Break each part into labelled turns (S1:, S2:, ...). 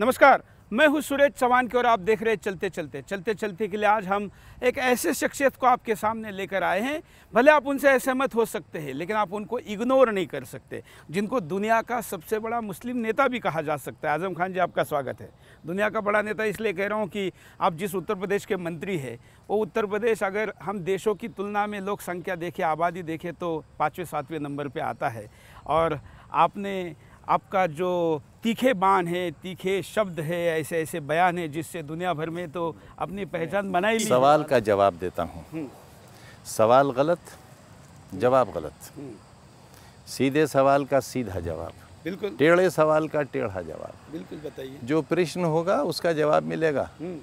S1: नमस्कार मैं हूं सुरेश चौहान की और आप देख रहे चलते चलते चलते चलते के लिए आज हम एक ऐसे शख्सियत को आपके सामने लेकर आए हैं भले आप उनसे असहमत हो सकते हैं लेकिन आप उनको इग्नोर नहीं कर सकते जिनको दुनिया का सबसे बड़ा मुस्लिम नेता भी कहा जा सकता है आजम खान जी आपका स्वागत है दुनिया का बड़ा नेता इसलिए कह रहा हूँ कि आप जिस उत्तर प्रदेश के मंत्री है वो उत्तर प्रदेश अगर हम देशों की तुलना में लोक संख्या देखें आबादी देखें तो पाँचवें सातवें नंबर पर आता है और आपने आपका जो तीखे बाण है तीखे शब्द है ऐसे ऐसे बयान है जिससे दुनिया भर में तो अपनी पहचान बनाई सवाल का
S2: जवाब देता हूँ हम्म। सवाल गलत जवाब गलत हम्म। सीधे सवाल का सीधा जवाब बिल्कुल टेढ़े सवाल का टेढ़ा जवाब
S1: बिल्कुल बताइए
S2: जो प्रश्न होगा उसका जवाब मिलेगा हम्म।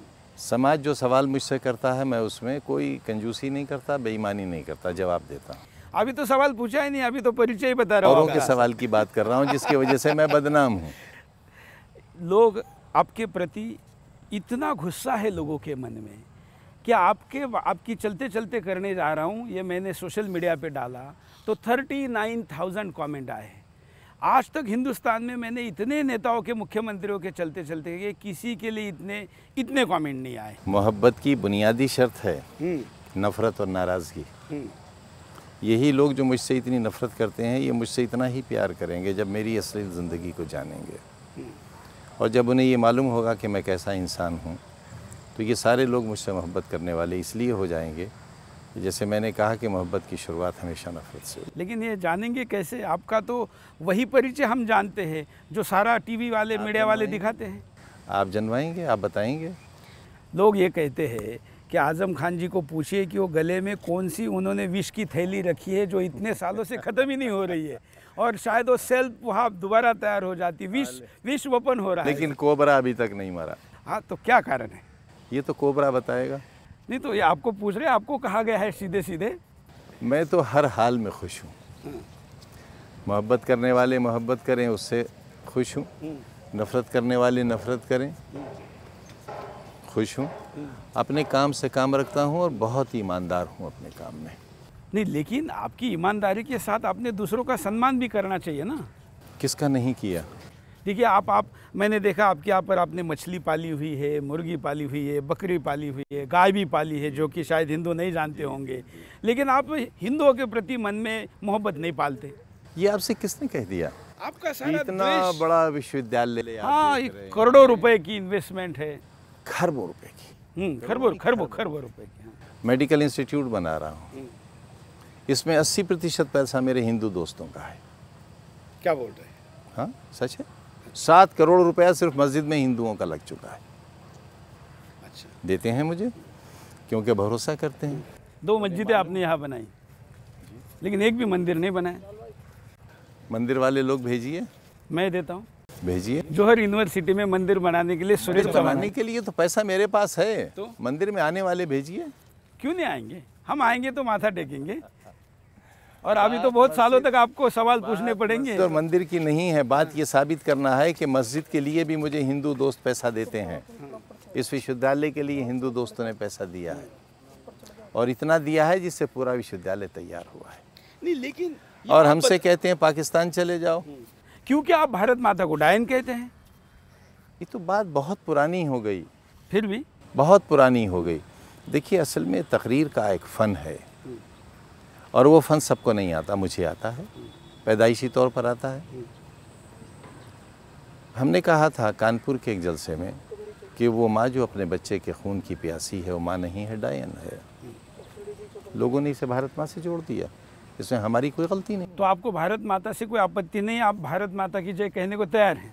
S2: समाज जो सवाल मुझसे करता है मैं उसमें कोई कंजूसी नहीं करता बेईमानी नहीं करता जवाब देता हूँ
S1: अभी तो सवाल पूछा ही नहीं अभी तो परिचय बता रहा हूँ के सवाल
S2: की बात कर रहा हूँ जिसकी वजह से मैं बदनाम हूँ
S1: लोग आपके प्रति इतना गुस्सा है लोगों के मन में कि आपके आपकी चलते चलते करने जा रहा हूँ ये मैंने सोशल मीडिया पे डाला तो थर्टी नाइन थाउजेंड कॉमेंट आए आज तक हिंदुस्तान में मैंने इतने नेताओं के मुख्यमंत्रियों के चलते चलते के किसी के लिए इतने इतने कॉमेंट नहीं आए
S2: मोहब्बत की बुनियादी शर्त है
S1: हम्म।
S2: नफ़रत और नाराज़गी हम्म। यही लोग जो मुझसे इतनी नफ़रत करते हैं ये मुझसे इतना ही प्यार करेंगे जब मेरी असली ज़िंदगी को जानेंगे और जब उन्हें ये मालूम होगा कि मैं कैसा इंसान हूँ तो ये सारे लोग मुझसे मोहब्बत करने वाले इसलिए हो जाएंगे जैसे मैंने कहा कि मोहब्बत की शुरुआत हमेशा नफ़रत से
S1: लेकिन ये जानेंगे कैसे आपका तो वही परिचय हम जानते हैं जो सारा टीवी वाले मीडिया वाले दिखाते हैं आप जनवाएंगे आप बताएंगे लोग ये कहते हैं कि आज़म खान जी को पूछिए कि वो गले में कौन सी उन्होंने विश की थैली रखी है जो इतने सालों से ख़त्म ही नहीं हो रही है और शायद वो सेल्फ वहाँ दोबारा तैयार हो जाती विश विश वपन हो रहा है लेकिन
S2: कोबरा अभी तक नहीं मारा
S1: हाँ तो क्या कारण है
S2: ये तो कोबरा बताएगा
S1: नहीं तो ये आपको पूछ रहे आपको कहा गया है सीधे सीधे
S2: मैं तो हर हाल में खुश हूँ हम्म। मोहब्बत करने वाले मोहब्बत करें उससे खुश हूँ हम्म। नफ़रत करने वाले नफ़रत करें हम्म। खुश हूँ अपने काम से काम रखता हूँ और बहुत ईमानदार
S1: हूँ अपने काम में नहीं लेकिन आपकी ईमानदारी के साथ आपने दूसरों का सम्मान भी करना चाहिए ना किसका नहीं किया देखिए आप आप मैंने देखा आपके यहाँ पर आपने मछली पाली हुई है मुर्गी पाली हुई है बकरी पाली हुई है गाय भी पाली है जो कि शायद हिंदू नहीं जानते होंगे लेकिन आप हिंदुओं के प्रति मन में मोहब्बत नहीं पालते ये आपसे
S2: किसने कह दिया
S1: आपका सारा इतना
S2: बड़ा विश्वविद्यालय हाँ
S1: करोड़ों रुपए की इन्वेस्टमेंट है
S2: खरबों रुपए की
S1: हम्म, खरबों खरबों खरबों रुपए की हाँ।
S2: मेडिकल इंस्टीट्यूट बना रहा हूँ
S1: हम्म।
S2: इसमें अस्सी प्रतिशत पैसा मेरे हिंदू दोस्तों का है क्या बोल रहे हैं हाँ सच है सात करोड़ रुपया सिर्फ मस्जिद में हिंदुओं का लग चुका है अच्छा देते हैं मुझे क्योंकि भरोसा करते हैं
S1: दो मस्जिदें आपने यहाँ बनाई लेकिन एक भी मंदिर नहीं बनाया
S2: मंदिर वाले लोग भेजिए मैं देता हूँ भेजिए
S1: जोहर यूनिवर्सिटी में मंदिर बनाने के लिए
S2: सूर्य बनाने के लिए तो पैसा मेरे पास है तो मंदिर में आने वाले भेजिए
S1: क्यों नहीं आएंगे हम आएंगे तो माथा टेकेंगे और अभी तो हाँ, बहुत सालों तक आपको सवाल पूछने
S2: पड़ेंगे तो मंदिर की नहीं है बात ये साबित करना है कि मस्जिद के लिए भी मुझे हिंदू दोस्त पैसा देते हैं इस विश्वविद्यालय के लिए हिंदू दोस्तों ने पैसा दिया है और इतना दिया है जिससे पूरा विश्वविद्यालय तैयार हुआ है
S1: नहीं लेकिन और हमसे
S2: कहते हैं पाकिस्तान चले जाओ क्योंकि आप भारत माता को डायन कहते हैं ये तो बात बहुत पुरानी हो गई फिर भी बहुत पुरानी हो गई देखिए असल में तकरीर का एक फ़न है और वो फ़न सबको नहीं आता मुझे आता है पैदाइशी तौर पर आता है हमने कहा था कानपुर के एक जलसे में कि वो माँ जो अपने बच्चे के खून की प्यासी है वो माँ नहीं है डायन है लोगों ने इसे भारत माँ से जोड़ दिया इसमें हमारी कोई गलती नहीं
S1: तो आपको भारत माता से कोई आपत्ति नहीं आप भारत माता की जय कहने को तैयार हैं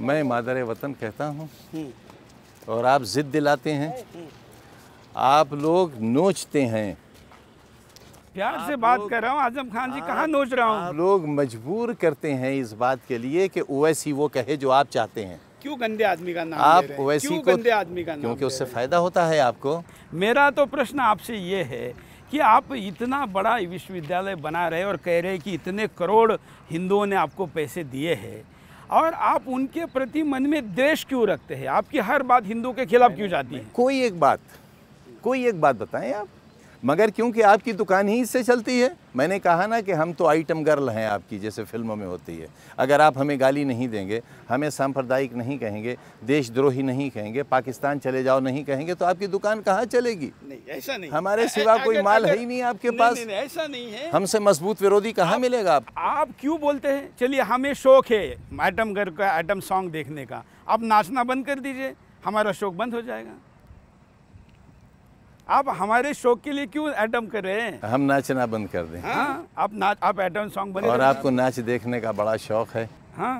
S2: मैं मादर वतन कहता हूँ
S1: हम्म।
S2: और आप ज़िद दिलाते हैं आप लोग नोचते हैं
S1: प्यार से बात कर रहा हूँ आजम खान जी कहाँ नोच रहा
S2: हूँ लोग मजबूर करते हैं इस बात के लिए कि ओवैसी वो कहे जो आप चाहते हैं
S1: क्यों गंदे आदमी का नाम आप ओवैसी को गंदे आदमी का नाम क्योंकि उससे फायदा होता है आपको मेरा तो प्रश्न आपसे ये है कि आप इतना बड़ा विश्वविद्यालय बना रहे और कह रहे कि इतने करोड़ हिंदुओं ने आपको पैसे दिए हैं और आप उनके प्रति मन में देश क्यों रखते हैं आपकी हर बात हिंदू के खिलाफ क्यों जाती है कोई एक बात कोई एक बात
S2: बताएं आप मगर क्योंकि आपकी दुकान ही इससे चलती है मैंने कहा ना कि हम तो आइटम गर्ल हैं आपकी जैसे फिल्मों में होती है अगर आप हमें गाली नहीं देंगे हमें सांप्रदायिक नहीं कहेंगे देशद्रोही नहीं कहेंगे पाकिस्तान चले जाओ नहीं कहेंगे तो आपकी दुकान कहाँ चलेगी
S1: नहीं ऐसा नहीं हमारे सिवा कोई माल है ही नहीं आपके पास ऐसा नहीं है हमसे मजबूत विरोधी कहाँ मिलेगा आप आप क्यों बोलते हैं चलिए हमें शौक है आइटम गर्ल का आइटम सॉन्ग देखने का आप नाचना बंद कर दीजिए हमारा शौक बंद हो जाएगा आप हमारे शो के लिए क्यों एटम कर रहे हैं
S2: हम नाचना बंद कर दें हाँ?
S1: आप नाच आप एटम सॉन्ग बने और आपको
S2: नाच देखने का बड़ा शौक है
S1: हाँ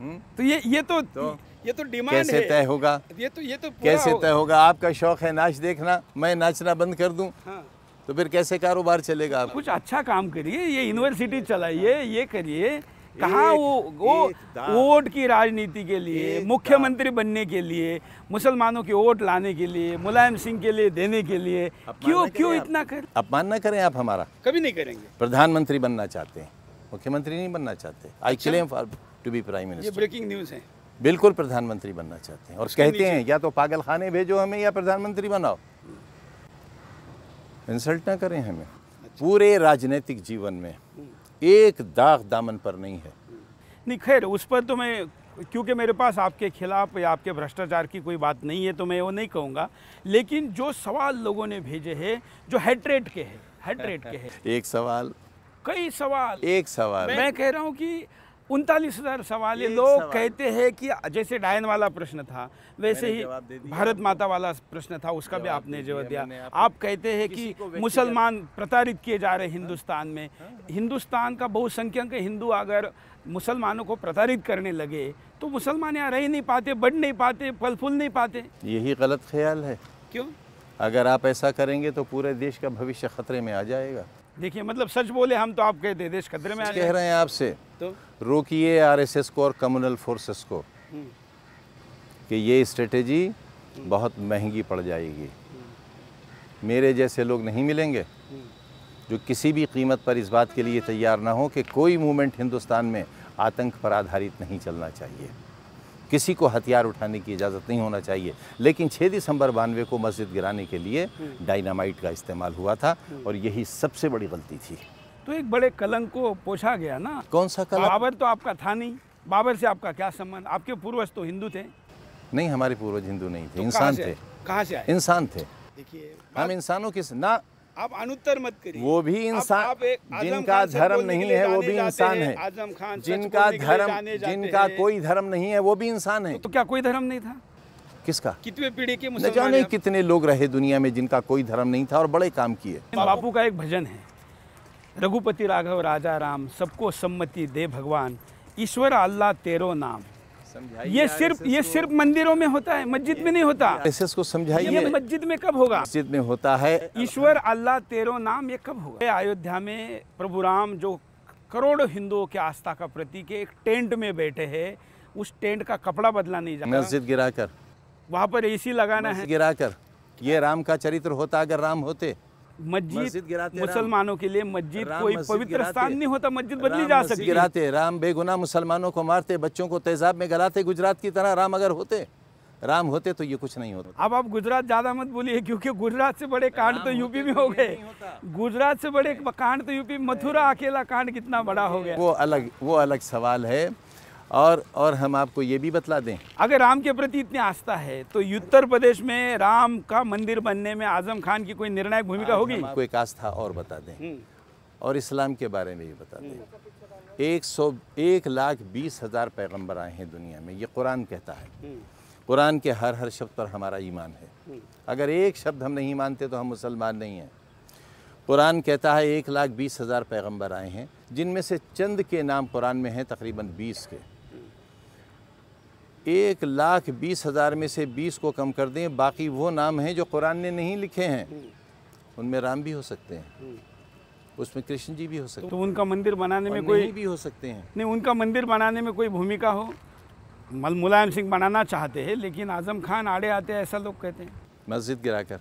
S1: हम्म? तो ये ये तो, तो ये तो डिमांड कैसे तय होगा ये तो ये तो कैसे तय
S2: होगा आपका शौक है नाच देखना मैं नाचना बंद
S1: कर दूँ हाँ। तो फिर कैसे कारोबार चलेगा आप कुछ अच्छा काम करिए ये यूनिवर्सिटी चलाइए ये करिए कहा वो वो वोट की राजनीति के लिए मुख्यमंत्री बनने के लिए मुसलमानों के वोट लाने के लिए मुलायम सिंह के लिए देने के लिए क्यों क्यों इतना कर
S2: अपमान ना करें आप हमारा
S1: कभी नहीं करेंगे
S2: प्रधानमंत्री बनना चाहते हैं मुख्यमंत्री नहीं बनना चाहते I claim to be prime minister breaking news है बिल्कुल प्रधानमंत्री बनना चाहते हैं और कहते हैं या तो पागल खाने भेजो हमें या प्रधानमंत्री बनाओ इंसल्ट हम्म। ना करें हमें अच्छा। पूरे राजनीतिक जीवन में हम्म। एक दाग दामन पर नहीं है
S1: नहीं खैर उस पर तो मैं क्योंकि मेरे पास आपके खिलाफ या आपके भ्रष्टाचार की कोई बात नहीं है तो मैं वो नहीं कहूँगा लेकिन जो सवाल लोगों ने भेजे हैं जो हेडरेट के हैं हेडरेट के हैं एक सवाल कई सवाल एक सवाल मैं, मैं कह रहा हूँ कि उनतालीस हजार सवाल है लोग कहते हैं कि जैसे डायन वाला प्रश्न था वैसे ही भारत माता वाला प्रश्न था उसका भी आपने जवाब दिया आप कहते हैं कि मुसलमान प्रताड़ित किए जा रहे हाँ? हिंदुस्तान में हाँ? हिंदुस्तान का बहुसंख्यक हिंदू अगर मुसलमानों को प्रताड़ित करने लगे तो मुसलमान यहाँ रह नहीं पाते बढ़ नहीं पाते फल फूल नहीं पाते
S2: यही गलत ख्याल है क्यों अगर आप ऐसा करेंगे तो पूरे देश का भविष्य खतरे में आ जाएगा
S1: देखिए मतलब सच बोले हम तो आपके दे, देश खतरे में कह रहे हैं
S2: आपसे तो रोकिए आरएसएस को और कम्युनल फोर्सेस को हम्म। कि ये स्ट्रेटेजी बहुत महंगी पड़ जाएगी हम्म। मेरे जैसे लोग नहीं मिलेंगे हम्म। जो किसी भी कीमत पर इस बात के लिए तैयार ना हो कि कोई मूवमेंट हिंदुस्तान में आतंक पर आधारित नहीं चलना चाहिए किसी को हथियार उठाने की इजाज़त नहीं होना चाहिए लेकिन छः दिसंबर बानवे को मस्जिद गिराने के लिए हम्म। डायनामाइट का इस्तेमाल हुआ था हम्म। और यही सबसे बड़ी गलती थी
S1: तो एक बड़े कलंक को पोछा गया ना
S2: कौन सा कलंक बाबर
S1: तो आपका था नहीं बाबर से आपका क्या संबंध आपके पूर्वज तो हिंदू थे
S2: नहीं हमारे पूर्वज हिंदू नहीं थे तो इंसान थे कहाँ से इंसान थे देखिए हम इंसानों के ना आप अनुत्तर मत करिए वो भी इंसान जिनका धर्म नहीं है वो भी इंसान है
S1: आजम खान जिनका धर्म जिनका कोई
S2: धर्म नहीं है वो भी इंसान है तो क्या कोई धर्म नहीं था किसका कितने
S1: पीढ़ी के जाने
S2: कितने लोग रहे दुनिया में जिनका कोई धर्म नहीं था और बड़े काम किए
S1: तो बापू का एक भजन है रघुपति राघव राजा राम सबको सम्मति दे भगवान ईश्वर अल्लाह तेरो नाम ये सिर्फ ये सिर्फ मंदिरों में होता है मस्जिद में नहीं होता ऐसे
S2: को समझाइए
S1: मस्जिद में कब होगा
S2: मस्जिद में होता है
S1: ईश्वर अल्लाह तेरो नाम ये कब होगा अयोध्या में प्रभु राम जो करोड़ों हिंदुओं के आस्था का प्रतीक एक टेंट में बैठे है उस टेंट का कपड़ा बदला नहीं जाता मस्जिद गिरा कर वहाँ पर ए लगाना है
S2: गिरा कर ये राम का चरित्र होता अगर राम होते
S1: मस्जिद मुसलमानों के लिए मस्जिद कोई पवित्र स्थान नहीं होता मस्जिद बदली जा सकती गिराते
S2: राम बेगुना मुसलमानों को मारते बच्चों को तेजाब में गलाते गुजरात की तरह राम अगर होते
S1: राम होते तो ये कुछ नहीं होता अब आप गुजरात ज़्यादा मत बोलिए क्योंकि गुजरात से बड़े कांड तो यूपी में तो हो गए गुजरात से बड़े कांड तो यूपी मथुरा अकेला कांड कितना बड़ा हो गया
S2: वो अलग वो अलग सवाल है और और हम आपको ये भी बतला दें
S1: अगर राम के प्रति इतनी आस्था है तो उत्तर प्रदेश में राम का मंदिर बनने में आजम खान की कोई निर्णायक भूमिका होगी आपको एक
S2: आस्था और बता दें हम्म। और इस्लाम के बारे में भी बता दें एक सौ एक लाख बीस हज़ार पैगम्बर आए हैं दुनिया में ये कुरान कहता है हम्म। कुरान के हर हर शब्द पर हमारा ईमान है हम्म। अगर एक शब्द हम नहीं मानते तो हम मुसलमान नहीं हैं कुरान कहता है एक लाख बीस हज़ार पैगम्बर आए हैं जिनमें से चंद के नाम कुरान में हैं तकरीबन बीस के एक लाख बीस हज़ार में से बीस को कम कर दें बाकी वो नाम हैं जो कुरान ने नहीं लिखे हैं उनमें राम भी हो सकते हैं उसमें कृष्ण जी भी हो सकते हैं तो उनका मंदिर बनाने में कोई भी हो सकते हैं
S1: नहीं उनका मंदिर बनाने में कोई भूमिका हो मल मुलायम सिंह बनाना चाहते हैं लेकिन आजम खान आड़े आते हैं ऐसा लोग कहते हैं
S2: मस्जिद गिरा कर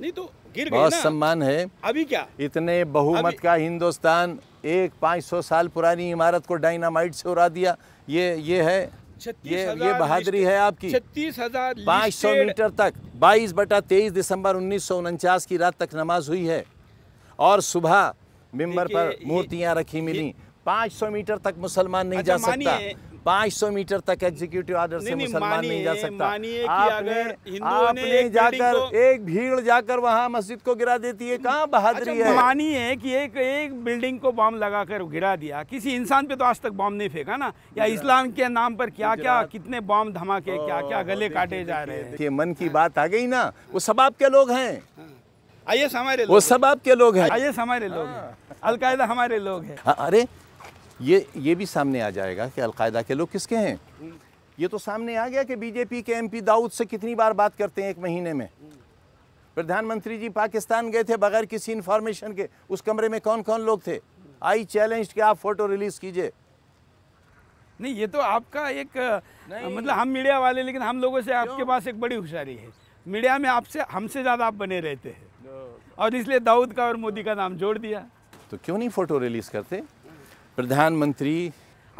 S1: नहीं तो गिर बहुत
S2: सम्मान है अभी क्या इतने बहुमत का हिंदुस्तान एक पाँच सौ साल पुरानी इमारत को डायनामाइट से उड़ा दिया ये ये है ये ये बहादुरी है आपकी
S1: छत्तीस हजार पाँच सौ मीटर
S2: तक बाईस बटा तेईस दिसंबर उन्नीस की रात तक नमाज हुई है और सुबह मिंबर पर मूर्तियां रखी मिली 500 मीटर तक मुसलमान नहीं अच्छा, जा सकता पाँच सौ मीटर तक एग्जीक्यूटिव आर्डर से मुसलमान नहीं जा सकता आपने आपने जाकर
S1: एक भीड़ जाकर वहाँ मस्जिद को गिरा देती है कहाँ बहादुरी अच्छा, है मानिए कि एक एक बिल्डिंग को बॉम्ब लगाकर गिरा दिया किसी इंसान पे तो आज तक बॉम्ब नहीं फेंका ना या इस्लाम के नाम पर क्या क्या कितने बॉम्ब धमाके क्या क्या गले काटे जा रहे हैं
S2: ये मन की बात आ गई ना वो सब आपके हाँ। लोग हैं
S1: आइए हमारे वो सब आपके लोग हैं आइए हमारे लोग हैं अलकायदा हमारे लोग हैं
S2: हाँ, अरे ये ये भी सामने आ जाएगा कि अलकायदा के लोग किसके हैं ये तो सामने आ गया कि बीजेपी के एमपी दाऊद से कितनी बार बात करते हैं एक महीने में प्रधानमंत्री जी पाकिस्तान गए थे बगैर किसी इन्फॉर्मेशन के उस कमरे में कौन कौन लोग थे आई चैलेंज कि आप फोटो
S1: रिलीज कीजिए नहीं ये तो आपका एक मतलब हम मीडिया वाले लेकिन हम लोगों से आपके पास एक बड़ी होशियारी है मीडिया में आपसे हमसे ज़्यादा आप बने रहते हैं और इसलिए दाऊद का और मोदी का नाम जोड़ दिया
S2: तो क्यों नहीं फोटो रिलीज करते
S1: प्रधानमंत्री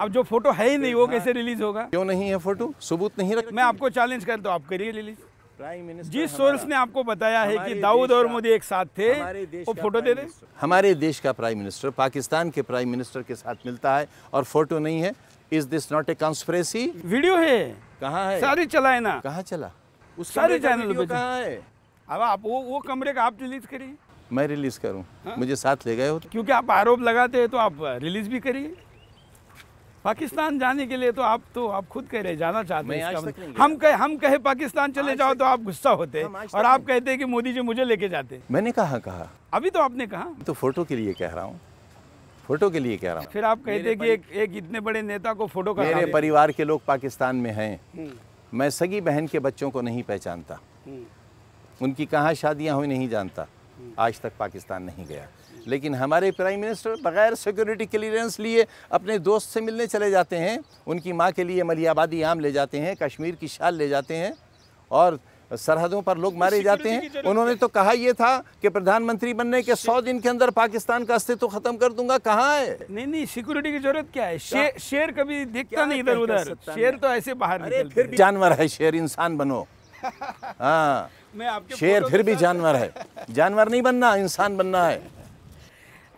S1: अब जो फोटो है ही नहीं वो कैसे रिलीज होगा क्यों नहीं है फोटो सबूत नहीं रख मैं आपको चैलेंज कर तो आप करिए रिलीज प्राइम मिनिस्टर जिस सोर्स ने आपको बताया है कि दाऊद और मोदी एक साथ थे वो फोटो दे दे
S2: हमारे देश का प्राइम मिनिस्टर पाकिस्तान के प्राइम मिनिस्टर के साथ मिलता है और फोटो नहीं है is this not a conspiracy video है कहाँ है सारी
S1: चला है ना कहाँ चला उस सारे चैनल कहाँ है अब आप वो वो कमरे का आप रिलीज करिए
S2: मैं रिलीज करूँ हाँ? मुझे साथ ले गए हो तो- क्योंकि
S1: आप आरोप लगाते हैं तो आप रिलीज भी करिए पाकिस्तान जाने के लिए तो आप तो आप खुद कह रहे जाना चाहते हैं मतलब। हम कहे हम कहे पाकिस्तान चले जाओ तो आप गुस्सा होते और आप कहते हैं कि मोदी जी मुझे लेके जाते
S2: मैंने कहा कहा
S1: अभी तो आपने कहा
S2: तो फोटो के लिए कह रहा हूँ फोटो के लिए कह रहा हूँ
S1: फिर आप कहते कि एक एक इतने बड़े नेता को फोटो कर मेरे परिवार
S2: के लोग पाकिस्तान में हैं हम्म। मैं सगी बहन के बच्चों को नहीं पहचानता
S1: हम्म।
S2: उनकी कहाँ शादियाँ हुई नहीं जानता आज तक पाकिस्तान नहीं गया लेकिन हमारे प्राइम मिनिस्टर बगैर सिक्योरिटी क्लियरेंस लिए अपने दोस्त से मिलने चले जाते हैं उनकी माँ के लिए मलियाबादी आम ले जाते हैं कश्मीर की शाल ले जाते हैं और सरहदों पर लोग मारे जाते हैं उन्होंने तो कहा यह था कि प्रधानमंत्री बनने के सौ दिन के अंदर पाकिस्तान का अस्तित्व खत्म कर दूंगा कहाँ है नहीं नहीं सिक्योरिटी की
S1: जरूरत क्या है शेर, शेर कभी दिखता नहीं इधर उधर शेर तो ऐसे बाहर जानवर
S2: है शेर इंसान बनो हाँ शेर फिर भी जानवर है जानवर नहीं बनना
S1: इंसान बनना है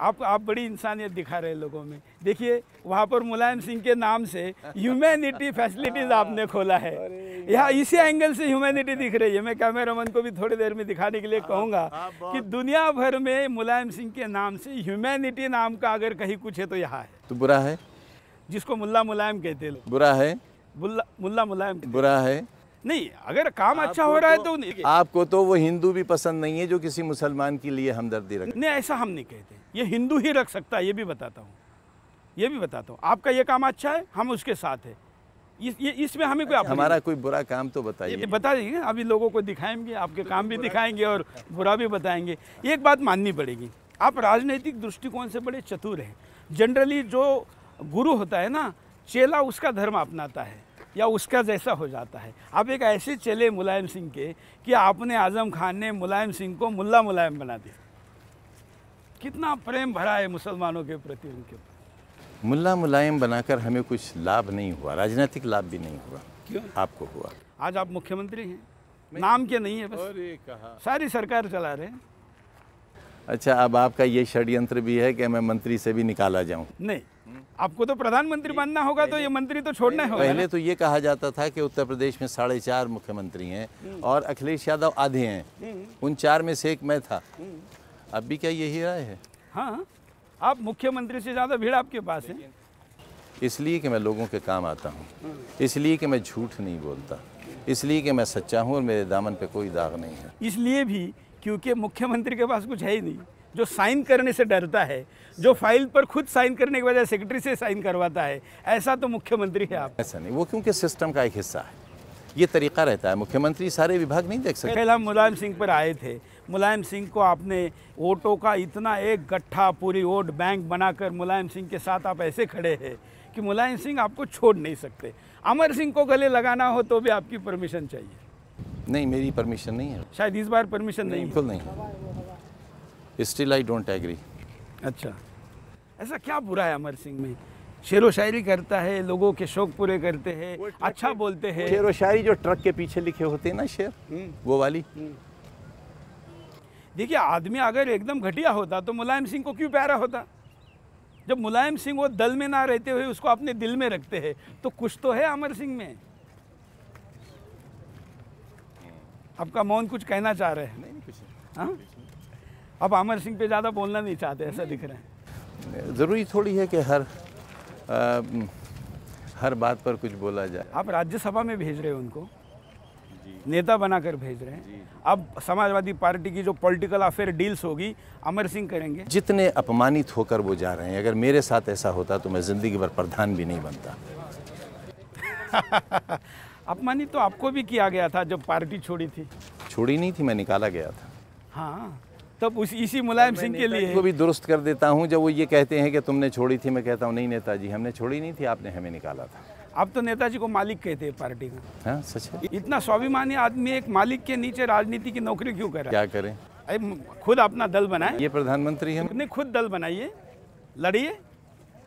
S1: आप आप बड़ी इंसानियत दिखा रहे हैं लोगों में देखिए वहाँ पर मुलायम सिंह के नाम से ह्यूमैनिटी फैसिलिटीज़ आपने खोला है यहाँ इसी एंगल से ह्यूमैनिटी दिख रही है मैं कैमरामैन को भी थोड़ी देर में दिखाने के लिए हाँ, कहूँगा हाँ, कि दुनिया भर में मुलायम सिंह के नाम से ह्यूमैनिटी नाम का अगर कहीं कुछ है तो यहाँ है तो बुरा है जिसको मुला मुलायम कहते बुरा है मुला मुलायम बुरा है नहीं अगर काम अच्छा हो रहा है तो, नहीं तो आपको
S2: तो वो हिंदू भी पसंद नहीं है जो किसी मुसलमान के लिए हमदर्दी रख
S1: नहीं ऐसा हम नहीं कहते ये हिंदू ही रख सकता है ये भी बताता हूँ ये भी बताता हूँ आपका ये काम अच्छा है हम उसके साथ है इस, ये इसमें हमें कोई अच्छा, हमारा
S2: कोई बुरा काम तो बताइए
S1: बता दीजिए अभी लोगों को दिखाएंगे आपके काम भी दिखाएंगे और बुरा भी बताएंगे एक बात माननी पड़ेगी आप राजनीतिक दृष्टिकोण से बड़े चतुर हैं जनरली जो गुरु होता है ना चेला उसका धर्म अपनाता है या उसका जैसा हो जाता है आप एक ऐसे चले मुलायम सिंह के कि आपने आज़म खान ने मुलायम सिंह को मुल्ला मुलायम बना दिया कितना प्रेम भरा है मुसलमानों के प्रति उनके
S2: मुल्ला मुलायम बनाकर हमें कुछ लाभ नहीं हुआ राजनीतिक लाभ भी नहीं हुआ क्यों आपको हुआ
S1: आज आप मुख्यमंत्री हैं नाम के नहीं है बस कहा सारी सरकार चला रहे हैं
S2: अच्छा अब आपका ये षड्यंत्र भी है कि मैं मंत्री से भी निकाला जाऊं
S1: नहीं आपको तो प्रधानमंत्री बनना होगा तो ये मंत्री तो छोड़ना होगा पहले
S2: तो ये कहा जाता था कि उत्तर प्रदेश में साढ़े चार मुख्यमंत्री हैं हम्म। और अखिलेश यादव आधे हैं हम्म। उन चार में से एक मैं था
S1: हम्म। अब भी क्या यही राय है हाँ आप मुख्यमंत्री से ज़्यादा भीड़ आपके पास है
S2: इसलिए कि मैं लोगों के काम आता हूँ इसलिए कि मैं झूठ नहीं बोलता इसलिए कि मैं सच्चा हूँ और मेरे दामन पे कोई दाग नहीं है
S1: इसलिए भी क्योंकि मुख्यमंत्री के पास कुछ है ही नहीं जो साइन करने से डरता है जो फाइल पर खुद साइन करने के बजाय सेक्रेटरी से साइन करवाता है ऐसा तो मुख्यमंत्री है आप
S2: ऐसा नहीं वो क्योंकि सिस्टम का एक हिस्सा है ये तरीका रहता है मुख्यमंत्री सारे विभाग नहीं देख सकते पहले
S1: हम मुलायम सिंह पर आए थे मुलायम सिंह को आपने वोटों का इतना एक गट्ठा पूरी वोट बैंक बनाकर मुलायम सिंह के साथ आप ऐसे खड़े हैं कि मुलायम सिंह आपको छोड़ नहीं सकते अमर सिंह को गले लगाना हो तो भी आपकी परमिशन चाहिए
S2: नहीं मेरी परमिशन नहीं है शायद इस बार परमिशन नहीं बिल्कुल नहीं स्टिल आई डोंट एग्री
S1: अच्छा ऐसा क्या बुरा है अमर सिंह में शेर व शायरी करता है लोगों के शौक पूरे करते हैं अच्छा बोलते हैं शेर व शायरी जो ट्रक के पीछे लिखे होते हैं ना शेर हम्म। वो वाली हम्म। देखिए आदमी अगर एकदम घटिया होता तो मुलायम सिंह को क्यों प्यारा होता जब मुलायम सिंह वो दल में ना रहते हुए उसको अपने दिल में रखते हैं तो कुछ तो है अमर सिंह में आपका मौन कुछ कहना चाह रहे हैं नहीं कुछ अब हाँ? अमर सिंह पे ज़्यादा बोलना नहीं चाहते ऐसा दिख रहा है
S2: ज़रूरी थोड़ी है कि हर आ, हर बात पर कुछ बोला जाए
S1: आप राज्यसभा में भेज रहे हो उनको नेता बनाकर भेज रहे हैं अब समाजवादी पार्टी की जो पॉलिटिकल अफेयर डील्स होगी अमर सिंह करेंगे
S2: जितने अपमानित होकर वो जा रहे हैं अगर मेरे साथ ऐसा होता तो मैं ज़िंदगी भर प्रधान भी नहीं बनता
S1: अपमानित तो आपको भी किया गया था जब पार्टी छोड़ी थी
S2: छोड़ी नहीं थी मैं निकाला गया था
S1: हाँ तब उस इसी मुलायम सिंह के लिए वो
S2: भी दुरुस्त कर देता हूँ जब वो ये कहते हैं कि तुमने छोड़ी थी मैं कहता हूँ नहीं नेताजी
S1: हमने छोड़ी नहीं थी आपने हमें निकाला था अब तो नेताजी को मालिक कहते हैं पार्टी का हाँ, सच है इतना स्वाभिमानी आदमी एक मालिक के नीचे राजनीति की नौकरी क्यों करे क्या करें खुद अपना दल बनाए ये प्रधानमंत्री है नहीं खुद दल बनाइए लड़िए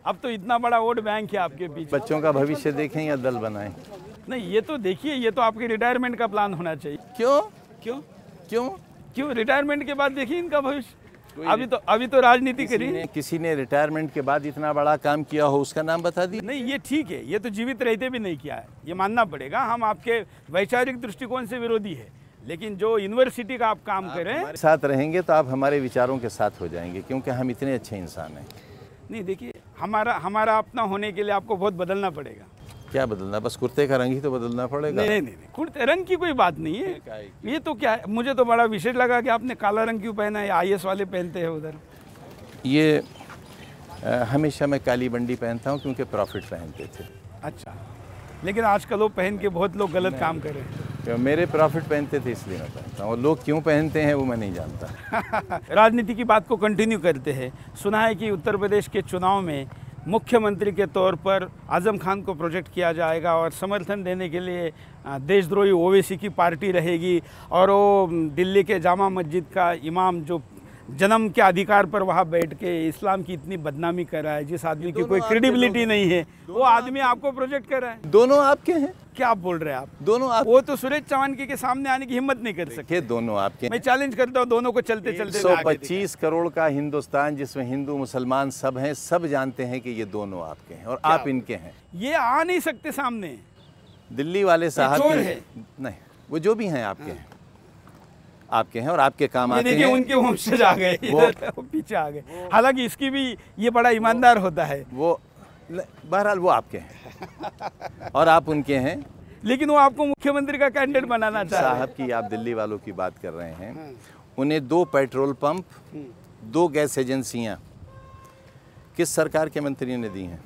S1: अब तो इतना बड़ा वोट बैंक है आपके बीच
S2: बच्चों का भविष्य देखें या दल बनाएं
S1: नहीं ये तो देखिए ये तो आपके रिटायरमेंट का प्लान होना चाहिए क्यों क्यों क्यों क्यों रिटायरमेंट के बाद देखिए इनका भविष्य अभी तो अभी तो राजनीति करी ने, किसी ने रिटायरमेंट के बाद इतना बड़ा काम किया हो उसका नाम बता दिया नहीं ये ठीक है ये तो जीवित रहते भी नहीं किया है ये मानना पड़ेगा हम आपके वैचारिक दृष्टिकोण से विरोधी है लेकिन जो यूनिवर्सिटी का आप काम आप करें
S2: साथ रहेंगे तो आप हमारे विचारों के साथ हो जाएंगे क्योंकि हम इतने अच्छे इंसान हैं
S1: नहीं देखिए हमारा हमारा अपना होने के लिए आपको बहुत बदलना पड़ेगा
S2: क्या बदलना बस कुर्ते का रंग ही तो बदलना पड़ेगा नहीं नहीं
S1: नहीं कुर्ते रंग की कोई बात नहीं है ये तो क्या है मुझे तो बड़ा विशेष लगा कि आपने काला रंग क्यों पहना है आई वाले पहनते हैं उधर
S2: ये आ, हमेशा मैं काली बंडी पहनता हूँ क्योंकि प्रॉफिट पहनते थे
S1: अच्छा लेकिन आजकल वो पहन के बहुत लोग गलत काम कर रहे
S2: हैं मेरे प्रॉफिट पहनते थे इसलिए मैं पहनता हूँ और लोग क्यों पहनते हैं वो मैं नहीं
S1: जानता राजनीति की बात को कंटिन्यू करते हैं सुना है कि उत्तर प्रदेश के चुनाव में मुख्यमंत्री के तौर पर आज़म खान को प्रोजेक्ट किया जाएगा और समर्थन देने के लिए देशद्रोही ओवैसी की पार्टी रहेगी और वो दिल्ली के जामा मस्जिद का इमाम जो जन्म के अधिकार पर वहाँ बैठ के इस्लाम की इतनी बदनामी कर रहा है जिस आदमी की कोई क्रेडिबिलिटी नहीं है वो आदमी आपको प्रोजेक्ट कर रहा है दोनों आपके हैं क्या बोल रहे हैं आप दोनों आप वो तो सुरेश चौहान के, के सामने आने की हिम्मत नहीं कर सके दोनों आपके मैं चैलेंज करता हूँ दोनों को चलते चलते सौ
S2: पच्चीस करोड़ का हिंदुस्तान जिसमें हिंदू मुसलमान सब हैं सब जानते हैं कि ये दोनों आपके हैं और आप इनके हैं
S1: ये आ नहीं सकते सामने
S2: दिल्ली वाले साहब नहीं वो जो
S1: भी हैं आपके हाँ। हैं
S2: आपके हैं और आपके काम आते हैं उनके वंशज आ गए पीछे
S1: आ गए हालांकि इसकी भी ये बड़ा ईमानदार होता है वो बहरहाल वो आपके हैं और आप उनके हैं लेकिन वो आपको मुख्यमंत्री का कैंडिडेट बनाना चाह साहब
S2: की आप दिल्ली वालों की बात कर रहे हैं हाँ। उन्हें दो पेट्रोल पंप हाँ। दो गैस एजेंसियां किस सरकार के मंत्री ने दी हैं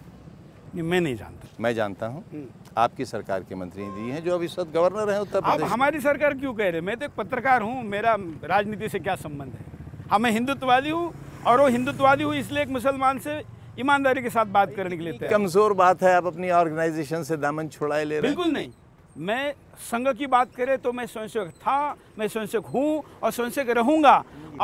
S2: नहीं मैं नहीं जानता मैं जानता हूँ हम्म। आपकी सरकार के मंत्री जी हैं जो अभी सद गवर्नर हैं
S1: उत्तर प्रदेश हमारी सरकार क्यों कह रहे मैं तो एक पत्रकार हूँ मेरा राजनीति से क्या संबंध है हाँ मैं हिंदुत्ववादी हूँ और वो हिंदुत्ववादी हूँ इसलिए एक मुसलमान से ईमानदारी के साथ बात करने के लिए
S2: कमज़ोर बात है आप अपनी ऑर्गेनाइजेशन से दामन छुड़ाए ले रहे
S1: बिल्कुल नहीं मैं संघ की बात करें तो मैं स्वयंसेवक था मैं स्वयंसेवक हूँ और स्वयंसेवक रहूँगा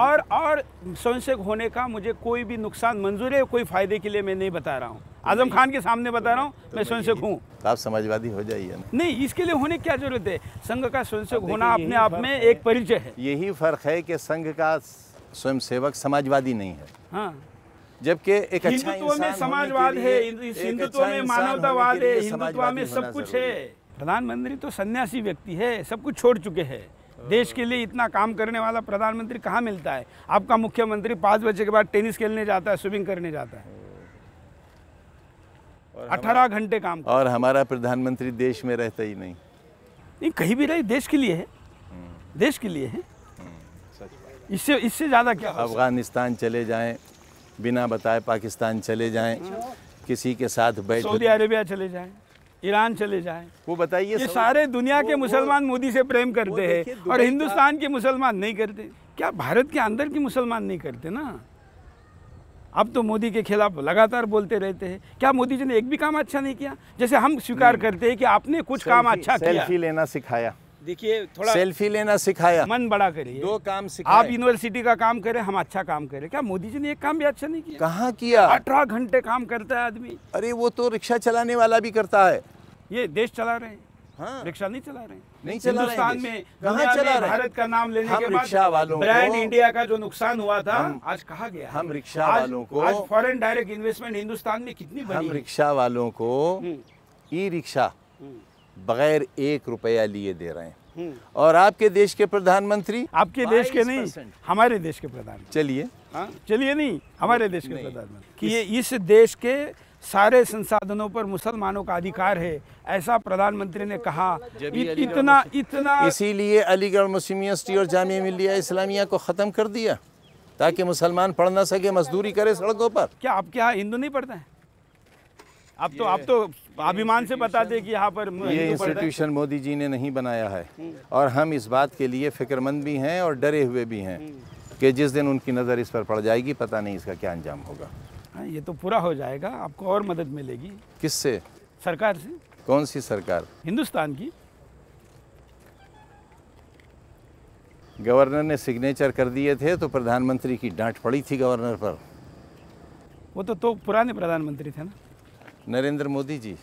S1: और और स्वयंसेवक होने का मुझे कोई भी नुकसान मंजूर है कोई फ़ायदे के लिए मैं नहीं बता रहा हूँ आजम खान के सामने बता रहा हूँ तो मैं स्वयंसेवक हूँ तो आप
S2: समाजवादी हो जाइए ना
S1: नहीं इसके लिए होने क्या जरूरत है संघ का स्वयंसेवक होना अपने आप में एक परिचय है
S2: यही फर्क है कि संघ का स्वयंसेवक समाजवादी नहीं है हाँ। जबकि एक अच्छा हिंदुत्व में समाजवाद अच्छा है हिंदुत्व में मानवतावाद है हिंदुत्व में सब कुछ है
S1: प्रधानमंत्री तो सन्यासी व्यक्ति है सब कुछ छोड़ चुके हैं देश के लिए इतना काम करने वाला प्रधानमंत्री कहाँ मिलता है आपका मुख्यमंत्री पाँच बजे के बाद टेनिस खेलने जाता है स्विमिंग करने जाता है अठारह घंटे काम
S2: और हमारा प्रधानमंत्री देश में रहता ही नहीं
S1: नहीं कहीं भी रहे देश के लिए है हम्म। देश
S2: के लिए है हम्म, इससे इससे ज़्यादा क्या अफगानिस्तान चले जाएं बिना बताए पाकिस्तान चले जाएं किसी के साथ बैठ सऊदी
S1: अरेबिया चले जाएं ईरान चले जाएं वो बताइए ये सारे दुनिया के मुसलमान मोदी से प्रेम करते हैं और हिंदुस्तान के मुसलमान नहीं करते क्या भारत के अंदर के मुसलमान नहीं करते ना अब तो मोदी के खिलाफ लगातार बोलते रहते हैं क्या मोदी जी ने एक भी काम अच्छा नहीं किया जैसे हम स्वीकार करते हैं कि आपने कुछ काम अच्छा किया सेल्फी लेना सिखाया देखिए थोड़ा सेल्फी लेना सिखाया मन बड़ा करिए दो काम सिखाया आप यूनिवर्सिटी का काम करें हम अच्छा काम करें क्या मोदी जी ने एक काम भी अच्छा नहीं किया कहाँ किया अठारह घंटे काम करता है आदमी अरे वो तो रिक्शा चलाने वाला भी करता है ये देश चला रहे हैं हाँ। रिक्शा नहीं चला रहे नहीं चला रहे में कहा चला रहे भारत का नाम लेने के रिक्शा वालों ब्रांड इंडिया का जो नुकसान हुआ था आज कहा गया हम रिक्शा वालों को आज फॉरेन डायरेक्ट इन्वेस्टमेंट हिंदुस्तान में कितनी हम रिक्शा
S2: वालों को हम्म। ई रिक्शा
S1: हम्म।
S2: बगैर एक रुपया लिए दे रहे
S1: हैं हम्म। और आपके देश के प्रधानमंत्री आपके देश के नहीं हमारे देश के प्रधानमंत्री चलिए हाँ, चलिए नहीं हमारे देश के प्रधानमंत्री ये इस देश के सारे संसाधनों पर मुसलमानों का अधिकार है ऐसा प्रधानमंत्री ने कहा इत, इतना इतना इसीलिए अलीगढ़ मुस्लिम यूनिवर्सिटी और जामिया मिलिया इस्लामिया को ख़त्म कर दिया ताकि मुसलमान पढ़ ना सके मजदूरी करे सड़कों पर क्या आपके यहाँ हिंदू नहीं पढ़ते हैं आप तो आप तो अभिमान से बताते कि यहाँ पर ये इंस्टीट्यूशन
S2: मोदी जी ने नहीं बनाया है और हम इस बात के लिए फिक्रमंद भी हैं और डरे हुए भी हैं कि जिस दिन उनकी नज़र इस पर पड़ जाएगी पता नहीं इसका क्या अंजाम होगा
S1: हाँ ये तो पूरा हो जाएगा आपको और मदद मिलेगी
S2: किससे सरकार से कौन सी सरकार हिंदुस्तान की गवर्नर ने सिग्नेचर कर दिए थे तो प्रधानमंत्री की डांट पड़ी थी गवर्नर पर
S1: वो तो, तो पुराने प्रधानमंत्री थे ना
S2: नरेंद्र मोदी जी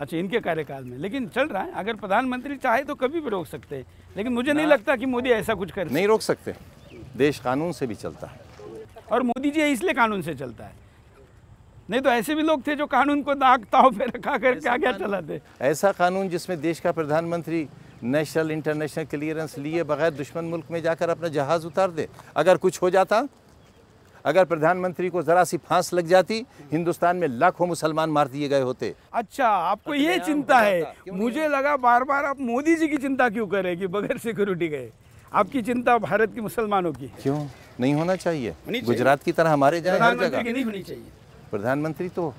S1: अच्छा इनके कार्यकाल में लेकिन चल रहा है अगर प्रधानमंत्री चाहे तो कभी भी रोक सकते हैं लेकिन मुझे नहीं लगता कि मोदी ऐसा कुछ कर नहीं रोक सकते देश कानून से भी चलता है और मोदी जी इसलिए कानून से चलता है नहीं तो ऐसे भी लोग थे जो कानून को दाग ताव पे रखा करके आगे चलाते
S2: ऐसा कानून जिसमें देश का प्रधानमंत्री नेशनल इंटरनेशनल क्लियरेंस लिए बगैर दुश्मन मुल्क में जाकर अपना जहाज़ उतार दे अगर कुछ हो जाता अगर प्रधानमंत्री को जरा सी फांस लग जाती हिंदुस्तान में लाखों मुसलमान मार दिए
S1: गए होते अच्छा आपको ये चिंता है मुझे लगा बार बार आप मोदी जी की चिंता क्यों करें कि बगैर सिक्योरिटी गए आपकी चिंता भारत के मुसलमानों की
S2: क्यों नहीं होना चाहिए गुजरात की तरह हमारे जगह नहीं होनी चाहिए प्रधानमंत्री तो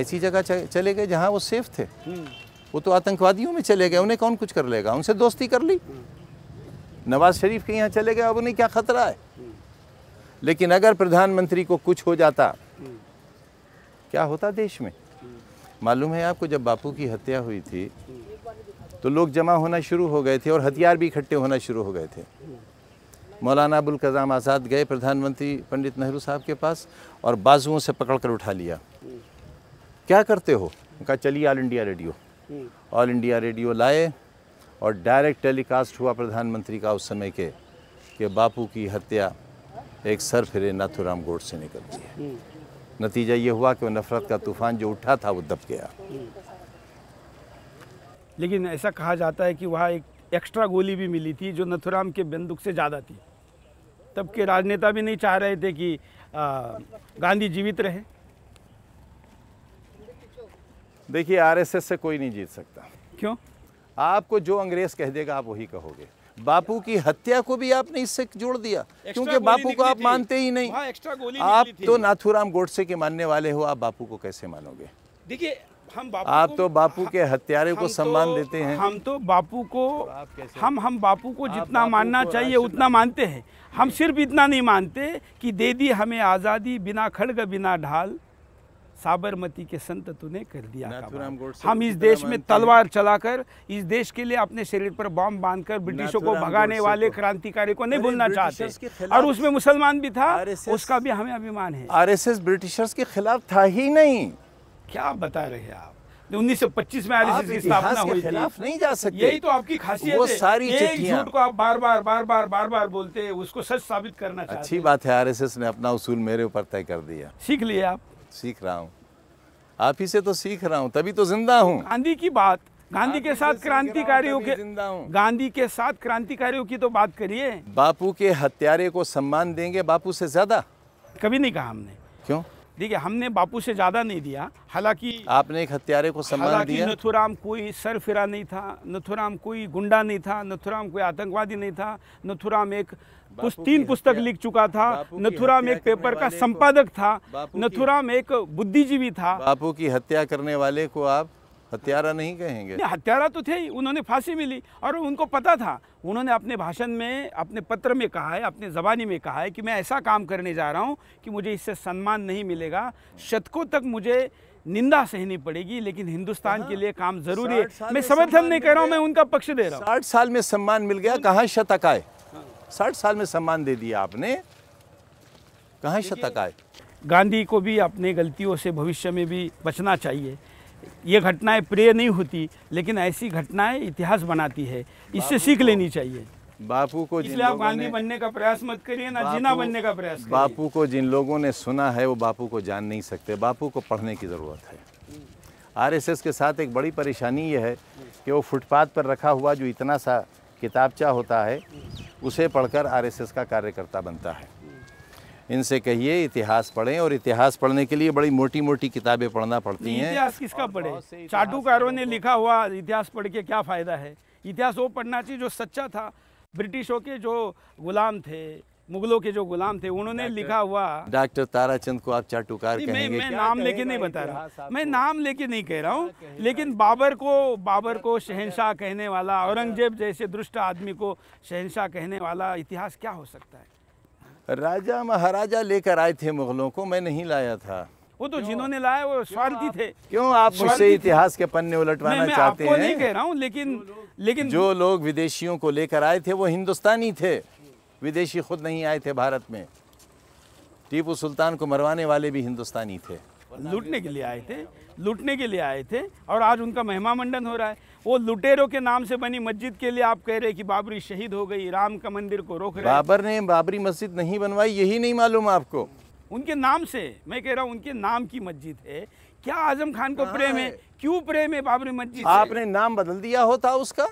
S2: ऐसी जगह चले गए जहाँ वो सेफ थे हम्म। वो तो आतंकवादियों में चले गए उन्हें कौन कुछ कर लेगा उनसे दोस्ती कर ली हम्म। नवाज शरीफ के यहाँ चले गए अब उन्हें क्या खतरा है हम्म। लेकिन अगर प्रधानमंत्री को कुछ हो जाता क्या होता देश में मालूम है आपको जब बापू की हत्या हुई थी तो लोग जमा होना शुरू हो गए थे और हथियार भी इकट्ठे होना शुरू हो गए थे मौलाना अबुल कलाम आज़ाद गए प्रधानमंत्री पंडित नेहरू साहब के पास और बाजुओं से पकड़ कर उठा लिया क्या करते हो उनका चलिए All India Radio All India Radio लाए और डायरेक्ट टेलीकास्ट हुआ प्रधानमंत्री का उस समय के कि बापू की हत्या एक सर फिरे नाथुराम गोड से निकल गई है नतीजा ये हुआ कि वो नफरत का तूफान जो उठा था वो दब गया
S1: लेकिन ऐसा कहा जाता है कि वहाँ एक एक्स्ट्रा गोली भी मिली थी जो नथुराम के बंदूक से ज़्यादा थी तब के राजनेता भी नहीं चाह रहे थे कि गांधी जीवित रहे
S2: देखिए आरएसएस से कोई नहीं जीत सकता क्यों आपको जो अंग्रेज कह देगा आप वही कहोगे बापू की हत्या को भी आपने इससे जोड़ दिया क्योंकि बापू को आप मानते ही नहीं हाँ,
S1: आप तो
S2: नाथुराम गोडसे के मानने वाले हो आप बापू को कैसे मानोगे
S1: देखिए हम बापू आप तो
S2: बापू के हत्यारे को तो सम्मान तो, देते हैं हम
S1: तो बापू को हम हम बापू को जितना मानना चाहिए उतना मानते हैं हम सिर्फ इतना नहीं मानते कि दे दी हमें आज़ादी बिना खड़ग बिना ढाल साबरमती के संत तूने कर दिया
S2: हम इस देश में
S1: तलवार चलाकर इस देश के लिए अपने शरीर पर बॉम्ब बांधकर ब्रिटिशों को भगाने वाले क्रांतिकारी को नहीं भूलना चाहते और उसमें मुसलमान भी था उसका भी हमें अभिमान है
S2: आरएसएस ब्रिटिशर्स के खिलाफ था ही नहीं
S1: क्या बता रहे हैं आप 1925 में आरएसएस की स्थापना हुई खिलाफ नहीं जा सकते यही तो आपकी खासियत वो सारी झूठ को आप बार बार बार बार बार बार बोलते हैं उसको सच साबित करना अच्छी
S2: बात है आरएसएस ने अपना उसूल मेरे ऊपर तय कर दिया सीख लिए आप सीख रहा हूँ आप ही से तो सीख रहा हूँ तभी तो जिंदा हूँ
S1: गांधी की बात गांधी के साथ क्रांतिकारियों के गांधी के साथ क्रांतिकारियों की तो बात करिए
S2: बापू के हत्यारे को सम्मान देंगे बापू से ज्यादा कभी नहीं कहा हमने
S1: क्यों देखिए हमने बापू से ज़्यादा नहीं दिया हालांकि आपने एक हत्यारे को सम्मान दिया नथुराम कोई सर फिरा नहीं था नथुराम कोई गुंडा नहीं था नथुराम कोई आतंकवादी नहीं था नथुराम एक कुछ तीन पुस्तक लिख चुका था नथुराम एक पेपर का संपादक था नथुराम एक बुद्धिजीवी था बापू की हत्या करने वाले को आप हत्यारा नहीं कहेंगे नहीं हत्यारा तो थे ही उन्होंने फांसी मिली और उनको पता था उन्होंने अपने भाषण में अपने पत्र में कहा है अपने ज़बानी में कहा है कि मैं ऐसा काम करने जा रहा हूँ कि मुझे इससे सम्मान नहीं मिलेगा शतकों तक मुझे निंदा सहनी पड़ेगी लेकिन हिंदुस्तान के हाँ। लिए काम जरूरी है मैं समर्थन नहीं कर रहा हूँ मैं
S2: उनका पक्ष दे रहा हूँ साठ साल में सम्मान मिल गया कहाँ शतक आए हाँ। साठ साल में सम्मान दे दिया आपने
S1: कहाँ शतक आए गांधी को भी अपने गलतियों से भविष्य में भी बचना चाहिए ये घटनाएं प्रिय नहीं होती लेकिन ऐसी घटनाएं इतिहास बनाती है इससे सीख लेनी चाहिए बापू को जिन आप गांधी बनने का प्रयास मत करिए ना जीना बनने का प्रयास बापू
S2: को जिन लोगों ने सुना है वो बापू को जान नहीं सकते बापू को पढ़ने की ज़रूरत है आरएसएस के साथ एक बड़ी परेशानी ये है कि वो फुटपाथ पर रखा हुआ जो इतना सा किताबचा होता है उसे पढ़कर आरएसएस का कार्यकर्ता बनता है इनसे कहिए इतिहास पढ़ें और इतिहास पढ़ने के लिए बड़ी मोटी मोटी किताबें पढ़ना पड़ती हैं इतिहास
S1: किसका पढ़े चाटुकारों ने लिखा हुआ इतिहास पढ़ के क्या फ़ायदा है इतिहास वो पढ़ना चाहिए जो सच्चा था ब्रिटिशों के जो गुलाम थे मुगलों के जो गुलाम थे उन्होंने लिखा हुआ
S2: डॉक्टर ताराचंद को आप चाटुकार कहेंगे मैं, मैं नाम लेके नहीं बता रहा
S1: मैं नाम लेके नहीं कह रहा हूँ लेकिन बाबर को बाबर को शहनशाह कहने वाला औरंगजेब जैसे दुष्ट आदमी को शहनशाह कहने वाला इतिहास क्या हो सकता है
S2: राजा महाराजा लेकर आए थे मुगलों को मैं नहीं लाया था
S1: वो तो जिन्होंने लाया वो स्वार्थी थे
S2: क्यों आप मुझसे इतिहास के पन्ने उलटवाना चाहते हैं नहीं कह
S1: रहा हूं, लेकिन लेकिन जो
S2: लोग विदेशियों को लेकर आए थे वो हिंदुस्तानी थे विदेशी खुद नहीं आए थे भारत में टीपू सुल्तान को मरवाने वाले भी हिंदुस्तानी थे
S1: लूटने के लिए आए थे लूटने के लिए आए थे और आज उनका महिमा मंडन हो रहा है वो लुटेरों के नाम से बनी मस्जिद के लिए आप कह रहे कि बाबरी शहीद हो गई राम का मंदिर को रोक रहे बाबर
S2: ने बाबरी मस्जिद नहीं बनवाई यही नहीं मालूम
S1: आपको उनके नाम से मैं कह रहा हूँ उनके नाम की मस्जिद है क्या आजम खान को हाँ, प्रेम है क्यों प्रेम है बाबरी मस्जिद आपने नाम बदल दिया होता उसका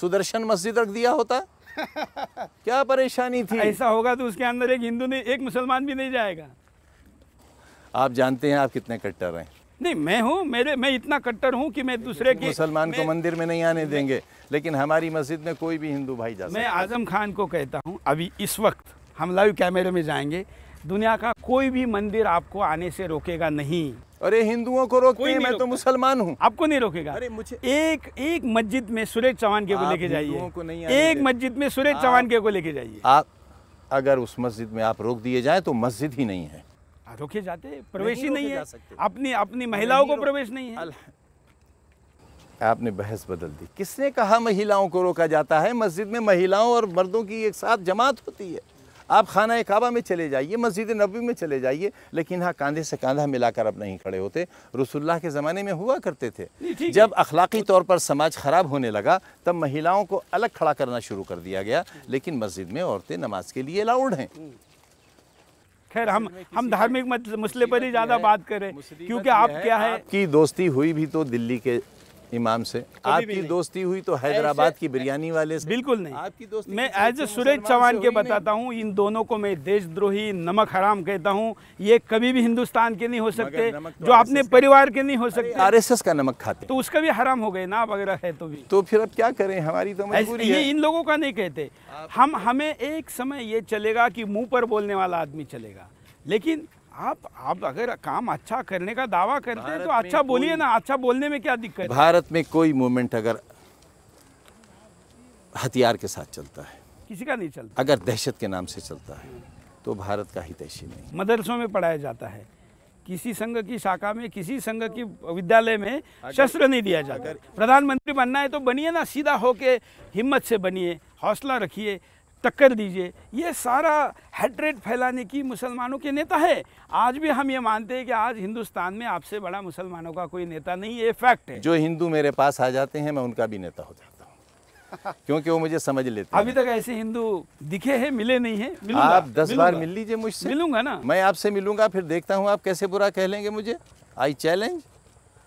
S1: सुदर्शन मस्जिद रख दिया होता क्या परेशानी थी ऐसा होगा तो उसके अंदर एक हिंदू नहीं एक मुसलमान भी नहीं जाएगा
S2: आप जानते हैं आप कितने कट्टर हैं
S1: नहीं मैं हूँ मेरे मैं
S2: इतना कट्टर हूँ कि मैं दूसरे की मुसलमान को मंदिर में नहीं आने देंगे लेकिन हमारी मस्जिद में कोई भी
S1: हिंदू भाई जा मैं आजम खान को कहता हूँ अभी इस वक्त हम लाइव कैमरे में जाएंगे दुनिया का कोई भी मंदिर आपको आने से रोकेगा नहीं अरे हिंदुओं को रोकते हैं मैं तो मुसलमान हूँ आपको नहीं रोकेगा अरे मुझे एक एक मस्जिद में सुरेश चौहान के को लेके जाइए एक मस्जिद में सुरेश चौहान के को लेके जाइए
S2: आप अगर उस मस्जिद में आप रोक दिए जाए तो मस्जिद ही नहीं है
S1: रोके जाते प्रवेश ही नहीं, नहीं है अपनी अपनी महिलाओं को प्रवेश नहीं है
S2: आपने बहस बदल दी किसने कहा महिलाओं को रोका जाता है मस्जिद में महिलाओं और मर्दों की एक साथ जमात होती है आप खाना काबा में चले जाइए मस्जिद नबी में चले जाइए लेकिन हाँ कांधे से कांधा मिलाकर अब नहीं खड़े होते रसुल्ला के ज़माने में हुआ करते थे जब अखलाकी तौर पर समाज ख़राब होने लगा तब महिलाओं को अलग खड़ा करना शुरू कर दिया गया लेकिन मस्जिद में औरतें नमाज के लिए अलाउड हैं
S1: खैर हम हम धार्मिक मसले पर ही ज़्यादा बात करें क्योंकि आप क्या है
S2: की दोस्ती हुई भी तो दिल्ली के इमाम से आपकी
S1: दोस्ती हुई तो हैदराबाद की बिरयानी वाले से बिल्कुल नहीं आपकी दोस्ती मैं एज ए सुरेश चौहान के बताता हूँ इन दोनों को मैं देशद्रोही नमक हराम कहता हूँ ये कभी भी हिंदुस्तान के नहीं हो सकते तो जो अपने परिवार के नहीं हो सकते आर का नमक खाते तो उसका भी हराम हो गए ना वगैरह अगर है तो भी तो फिर अब क्या करें हमारी तो मजबूरी ये इन लोगों का नहीं कहते हम हमें एक समय ये चलेगा कि मुंह पर बोलने वाला आदमी चलेगा लेकिन आप आप अगर काम अच्छा करने का दावा करते हैं तो अच्छा बोलिए ना अच्छा बोलने में क्या दिक्कत भारत
S2: में कोई मूवमेंट अगर हथियार के साथ चलता है
S1: किसी का नहीं चलता
S2: अगर दहशत के नाम से चलता है तो भारत का हितैषी
S1: नहीं मदरसों में पढ़ाया जाता है किसी संघ की शाखा में किसी संघ की विद्यालय में शस्त्र नहीं दिया जाता प्रधानमंत्री बनना है तो बनिए ना सीधा होके हिम्मत से बनिए हौसला रखिए टक्कर दीजिए ये सारा हेटरेट फैलाने की मुसलमानों के नेता है आज भी हम ये मानते हैं कि आज हिंदुस्तान में आपसे बड़ा मुसलमानों का कोई नेता नहीं ये फैक्ट है जो
S2: हिंदू मेरे पास आ जाते हैं मैं उनका भी नेता हो जाता हूँ क्योंकि वो मुझे समझ लेते अभी
S1: तक ऐसे हिंदू दिखे हैं मिले नहीं मिलूंगा, आप दस बार मिल लीजिए मुझसे मिलूंगा ना
S2: मैं आपसे मिलूंगा फिर देखता हूँ आप कैसे बुरा कह लेंगे मुझे आई चैलेंज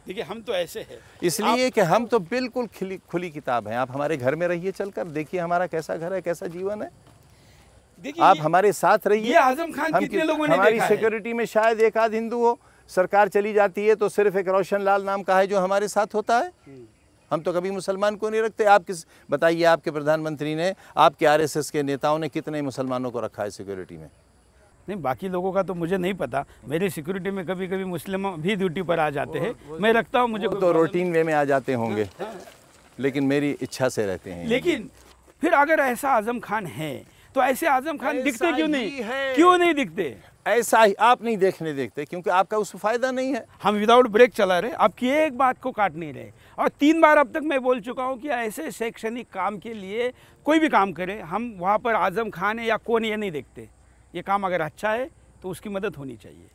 S1: देखिए हम तो ऐसे हैं
S2: इसलिए कि हम तो बिल्कुल खुली खुली किताब हैं आप हमारे घर में रहिए चलकर देखिए हमारा कैसा घर है कैसा जीवन है देखिए आप हमारे साथ रहिए आजम खान कितने लोगों ने हमारी सिक्योरिटी में शायद एक आध हिंदू हो सरकार चली जाती है तो सिर्फ एक रोशन लाल नाम का है जो हमारे साथ होता है हम तो कभी मुसलमान को नहीं रखते आप किस बताइए आपके प्रधानमंत्री ने आपके आरएसएस के नेताओं ने कितने मुसलमानों को रखा है सिक्योरिटी में
S1: नहीं बाकी लोगों का तो मुझे नहीं पता मेरी सिक्योरिटी में कभी कभी मुस्लिम भी ड्यूटी पर आ जाते हैं मैं रखता हूँ मुझे तो रूटीन
S2: वे में आ जाते होंगे हाँ, हाँ। लेकिन मेरी इच्छा से रहते हैं लेकिन
S1: फिर अगर ऐसा आजम खान है तो ऐसे आजम खान दिखते क्यों नहीं क्यों नहीं दिखते ऐसा ही आप नहीं देखने देखते क्योंकि आपका उस फायदा नहीं है हम विदाउट ब्रेक चला रहे आपकी एक बात को काट नहीं रहे और तीन बार अब तक मैं बोल चुका हूँ कि ऐसे शैक्षणिक काम के लिए कोई भी काम करे हम वहाँ पर आजम खान है या कौन ये नहीं देखते ये काम अगर अच्छा है तो उसकी मदद होनी चाहिए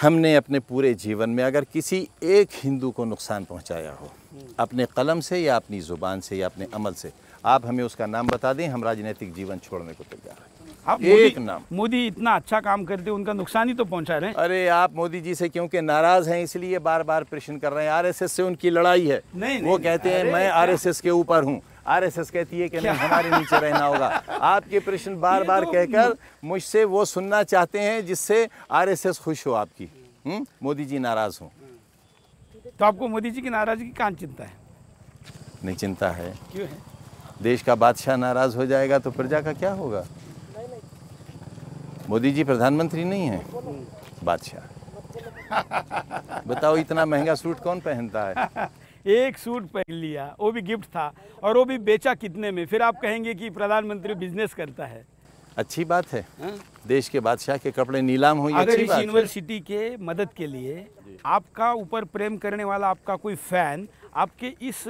S2: हमने अपने पूरे जीवन में अगर किसी एक हिंदू को नुकसान पहुंचाया हो हम्म। अपने कलम से या अपनी ज़ुबान से या अपने अमल से आप हमें उसका नाम बता दें हम राजनीतिक जीवन छोड़ने को तैयार हैं
S1: आप एक नाम मोदी इतना अच्छा काम
S2: करते उनका नुकसान ही तो पहुंचा रहे हैं अरे आप मोदी जी से क्योंकि नाराज हैं इसलिए बार बार प्रश्न कर रहे हैं आरएसएस से उनकी लड़ाई है नहीं, वो नहीं, कहते हैं मैं आरएसएस के ऊपर हूँ आरएसएस कहती है कि नहीं हमारे नीचे रहना होगा आपके प्रश्न बार बार तो कहकर मुझसे वो सुनना चाहते हैं जिससे आरएसएस खुश हो आपकी हम्म? मोदी जी नाराज़ हो
S1: तो आपको मोदी जी की नाराज़गी कहाँ चिंता है
S2: नहीं चिंता है क्यों है देश का बादशाह नाराज़ हो जाएगा तो प्रजा का क्या होगा मोदी जी प्रधानमंत्री नहीं है बादशाह बताओ इतना महंगा सूट कौन पहनता
S1: है एक सूट पहन लिया वो भी गिफ्ट था और वो भी बेचा कितने में फिर आप कहेंगे कि प्रधानमंत्री बिजनेस करता है
S2: अच्छी बात है हाँ? देश के बादशाह के कपड़े नीलाम हो यूनिवर्सिटी
S1: के मदद के लिए आपका ऊपर प्रेम करने वाला आपका कोई फैन आपके इस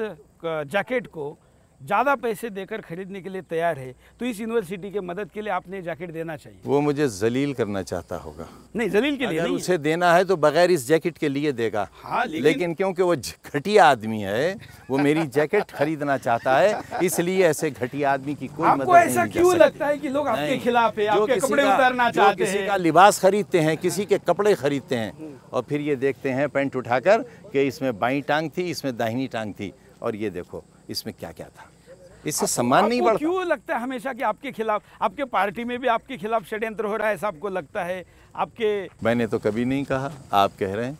S1: जैकेट को ज़्यादा पैसे देकर खरीदने के लिए तैयार है तो इस यूनिवर्सिटी के मदद के लिए आपने जैकेट देना चाहिए
S2: वो मुझे जलील करना
S1: चाहता होगा
S2: नहीं जलील के लिए अगर उसे देना है तो बगैर इस जैकेट के लिए देगा
S1: हाँ, लेकिन, लेकिन
S2: क्योंकि वो घटिया आदमी है वो मेरी जैकेट खरीदना चाहता है इसलिए ऐसे घटिया आदमी की कोई आपको ऐसा क्यों लगता
S1: है की लोग आपके खिलाफ है
S2: लिबास खरीदते हैं किसी के कपड़े खरीदते हैं हम्म। और फिर ये देखते हैं पेंट उठाकर कि इसमें बाई टांग थी इसमें दाहिनी टांग थी और ये देखो इसमें क्या क्या था इससे सम्मान नहीं बढ़ता
S1: क्यों लगता है हमेशा कि आपके खिलाफ आपके पार्टी में भी आपके खिलाफ षड्यंत्र हो रहा है ऐसा आपको लगता है आपके
S2: मैंने तो कभी नहीं कहा आप कह रहे हैं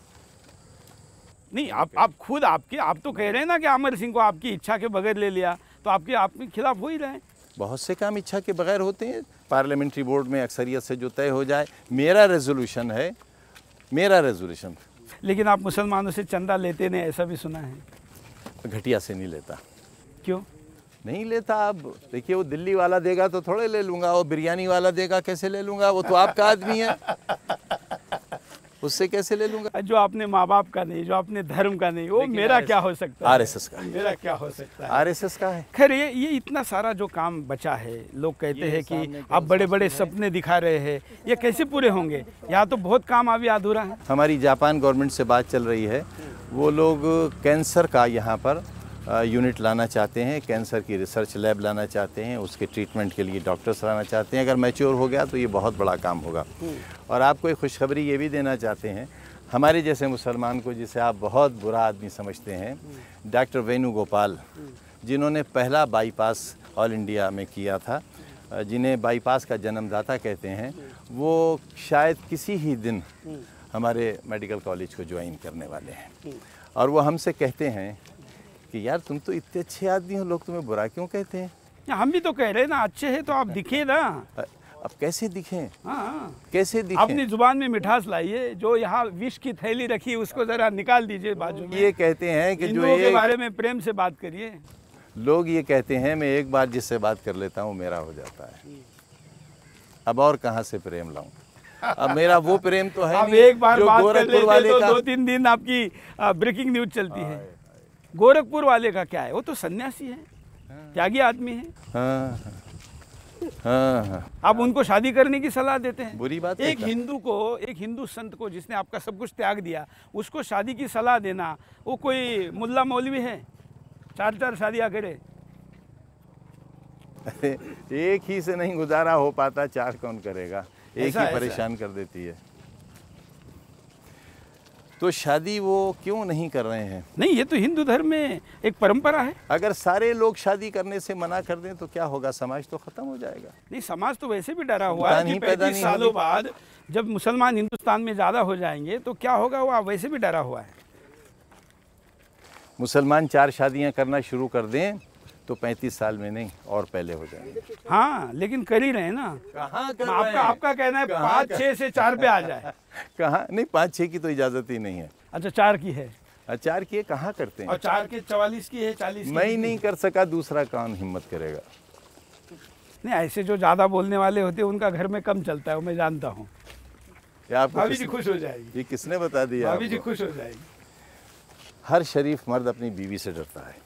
S1: नहीं आप आप खुद आपके आप तो कह रहे हैं ना कि अमर सिंह को आपकी इच्छा के बगैर ले लिया तो आपके आपके खिलाफ हो ही रहे हैं
S2: बहुत से काम इच्छा के बगैर होते हैं पार्लियामेंट्री बोर्ड में अक्सरियत से जो तय हो जाए मेरा रेजोल्यूशन है मेरा रेजोल्यूशन
S1: लेकिन आप मुसलमानों से चंदा लेते नहीं ऐसा भी सुना है
S2: घटिया से नहीं लेता
S1: क्यों नहीं लेता अब
S2: देखिए वो दिल्ली वाला देगा तो थोड़े ले लूंगा वो बिरयानी वाला देगा कैसे ले लूंगा वो तो आपका आदमी है
S1: उससे कैसे ले लूंगा जो आपने माँ बाप का नहीं जो आपने धर्म का नहीं वो मेरा क्या हो सकता है आरएसएस का मेरा क्या हो सकता है आरएसएस का है खैर ये ये इतना सारा जो काम बचा है लोग कहते हैं कि आप बड़े बड़े सपने दिखा रहे हैं ये कैसे पूरे होंगे यहाँ तो बहुत काम अभी अधूरा है
S2: हमारी जापान गवर्नमेंट से बात चल रही है वो लोग कैंसर का यहाँ पर यूनिट लाना चाहते हैं कैंसर की रिसर्च लैब लाना चाहते हैं उसके ट्रीटमेंट के लिए डॉक्टर्स लाना चाहते हैं अगर मैच्योर हो गया तो ये बहुत बड़ा काम होगा हम्म। और आपको एक खुशखबरी ये भी देना चाहते हैं हमारे जैसे मुसलमान को जिसे आप बहुत बुरा आदमी समझते हैं डॉक्टर हम्म। वेणुगोपाल हम्म। जिन्होंने पहला बाईपास ऑल इंडिया में किया था जिन्हें बाईपास का जन्मदाता कहते हैं वो शायद किसी ही दिन हमारे मेडिकल कॉलेज को ज्वाइन करने वाले हैं और वो हमसे कहते हैं कि यार तुम तो इतने अच्छे आदमी हो लोग तुम्हें बुरा क्यों कहते हैं
S1: हम भी तो कह रहे हैं ना अच्छे हैं तो आप दिखे ना अब कैसे दिखे हाँ, हाँ। कैसे दिखे अपनी जुबान में मिठास लाइए जो यहाँ विष की थैली रखी उसको जरा निकाल दीजिए बाजू में ये कहते हैं कि जो के बारे में प्रेम से बात करिए
S2: लोग ये कहते हैं मैं एक बार जिससे बात कर लेता हूँ मेरा हो जाता है अब और कहाँ से प्रेम लाऊं अब मेरा वो प्रेम तो है अब एक बार बात कर तो दो
S1: तीन दिन आपकी ब्रेकिंग न्यूज चलती है हाँ, गोरखपुर वाले का क्या है वो तो सन्यासी है हाँ। त्यागी आदमी है
S2: हाँ, हाँ,
S1: आप उनको शादी करने की सलाह देते हैं बुरी बात एक हिंदू को एक हिंदू संत को जिसने आपका सब कुछ त्याग दिया उसको शादी की सलाह देना वो कोई मुल्ला मौलवी है चार चार शादियाँ करे
S2: एक ही से नहीं गुजारा हो पाता चार कौन करेगा एक ही परेशान कर देती है तो शादी वो क्यों नहीं कर रहे हैं नहीं ये तो हिंदू धर्म में एक परंपरा है अगर सारे लोग शादी करने से मना कर दें तो क्या होगा समाज तो खत्म हो जाएगा
S1: नहीं समाज तो वैसे भी डरा हुआ है कि नहीं सालों बाद जब मुसलमान हिंदुस्तान में ज़्यादा हो जाएंगे तो क्या होगा वो वैसे भी डरा हुआ है
S2: मुसलमान चार शादियाँ करना शुरू कर दें तो 35 साल में नहीं और पहले हो जाएंगे
S1: हाँ लेकिन कर ही रहे ना कहाँ हाँ, आपका आपका कहना है पाँच छः से चार पे आ जाए
S2: कहाँ नहीं पाँच छः की तो इजाज़त ही नहीं है अच्छा चार की है हाँ, चार की कहाँ करते
S1: हैं और चार के चवालीस की है चालीस मैं ही नहीं
S2: कर सका दूसरा कौन हिम्मत करेगा
S1: नहीं ऐसे जो ज़्यादा बोलने वाले होते हैं उनका घर में कम चलता है वो मैं जानता हूँ
S2: भाभी जी खुश हो जाएगी ये किसने बता दिया भाभी जी खुश
S1: हो जाएगी
S2: हर शरीफ मर्द अपनी बीवी से डरता है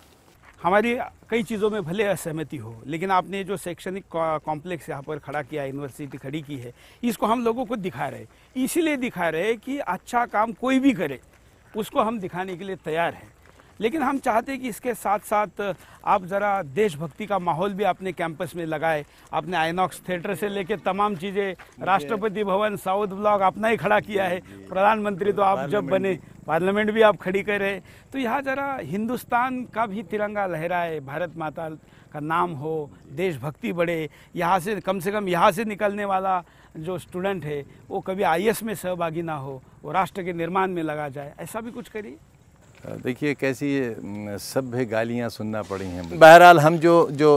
S1: हमारी कई चीज़ों में भले असहमति हो लेकिन आपने जो शैक्षणिक कॉम्प्लेक्स यहाँ पर खड़ा किया यूनिवर्सिटी खड़ी की है इसको हम लोगों को दिखा रहे इसीलिए दिखा रहे कि अच्छा काम कोई भी करे उसको हम दिखाने के लिए तैयार हैं लेकिन हम चाहते हैं कि इसके साथ साथ आप ज़रा देशभक्ति का माहौल भी अपने कैंपस में लगाए आपने आइनॉक्स थिएटर से लेके तमाम चीज़ें राष्ट्रपति भवन साउथ ब्लॉक अपना ही खड़ा किया है प्रधानमंत्री तो आप जब बने पार्लियामेंट भी आप खड़ी कर रहे तो यहाँ ज़रा हिंदुस्तान का भी तिरंगा लहराए भारत माता का नाम हो देशभक्ति बढ़े यहाँ से कम से कम यहाँ से निकलने वाला जो स्टूडेंट है वो कभी आई में सहभागी ना हो वो राष्ट्र के निर्माण में लगा जाए ऐसा भी कुछ करिए
S2: देखिए कैसी सभ्य गालियाँ सुनना पड़ी हैं बहरहाल हम जो जो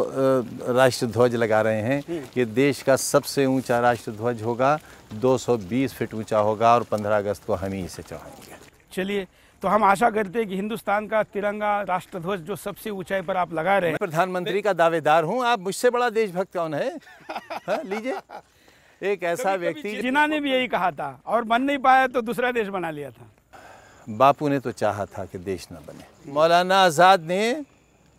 S2: राष्ट्र ध्वज लगा रहे हैं ये देश का सबसे ऊंचा राष्ट्र ध्वज होगा 220 फीट ऊंचा होगा और 15 अगस्त को हम ही इसे चढ़ाएंगे
S1: चलिए तो हम आशा करते हैं कि हिंदुस्तान का तिरंगा राष्ट्र ध्वज जो सबसे ऊंचाई पर आप लगा रहे हैं प्रधानमंत्री का दावेदार हूँ आप मुझसे बड़ा देशभक्त कौन है हाँ, लीजिए एक ऐसा व्यक्ति जिन्होंने ने भी यही कहा था और बन नहीं पाया तो दूसरा देश बना लिया था
S2: बापू ने तो चाहा था कि देश न बने मौलाना आज़ाद ने